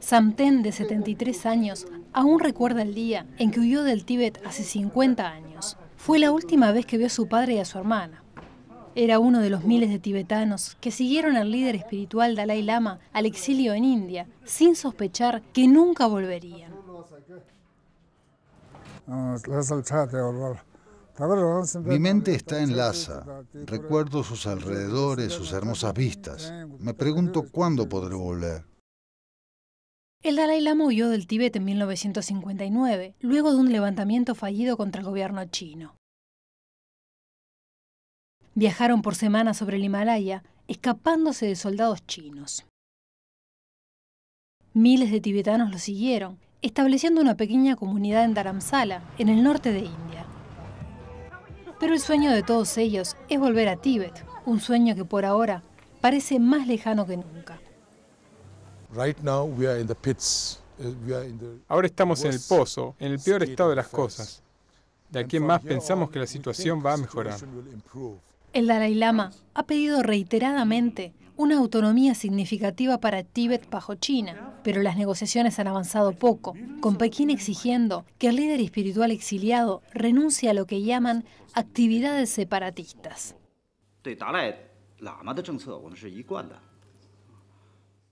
Samten, de 73 años, aún recuerda el día en que huyó del Tíbet hace 50 años. Fue la última vez que vio a su padre y a su hermana. Era uno de los miles de tibetanos que siguieron al líder espiritual Dalai Lama al exilio en India, sin sospechar que nunca volverían. Ah, mi mente está en Lhasa. Recuerdo sus alrededores, sus hermosas vistas. Me pregunto cuándo este podré volver. El Dalai Lama huyó del Tíbet en 1959, luego de un levantamiento fallido contra el gobierno chino. Viajaron por semanas sobre el Himalaya, escapándose de soldados chinos. Miles de tibetanos lo siguieron, estableciendo una pequeña comunidad en Dharamsala, en el norte de India. Pero el sueño de todos ellos es volver a Tíbet, un sueño que por ahora parece más lejano que nunca. Ahora estamos en el pozo, en el peor estado de las cosas. De aquí en más pensamos que la situación va a mejorar. El Dalai Lama ha pedido reiteradamente una autonomía significativa para Tíbet bajo China, pero las negociaciones han avanzado poco, con Pekín exigiendo que el líder espiritual exiliado renuncie a lo que llaman actividades separatistas.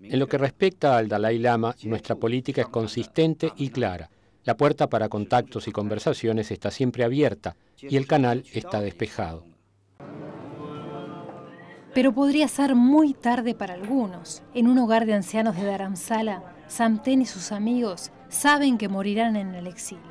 En lo que respecta al Dalai Lama, nuestra política es consistente y clara. La puerta para contactos y conversaciones está siempre abierta y el canal está despejado. Pero podría ser muy tarde para algunos. En un hogar de ancianos de Daramsala, Samten y sus amigos saben que morirán en el exilio.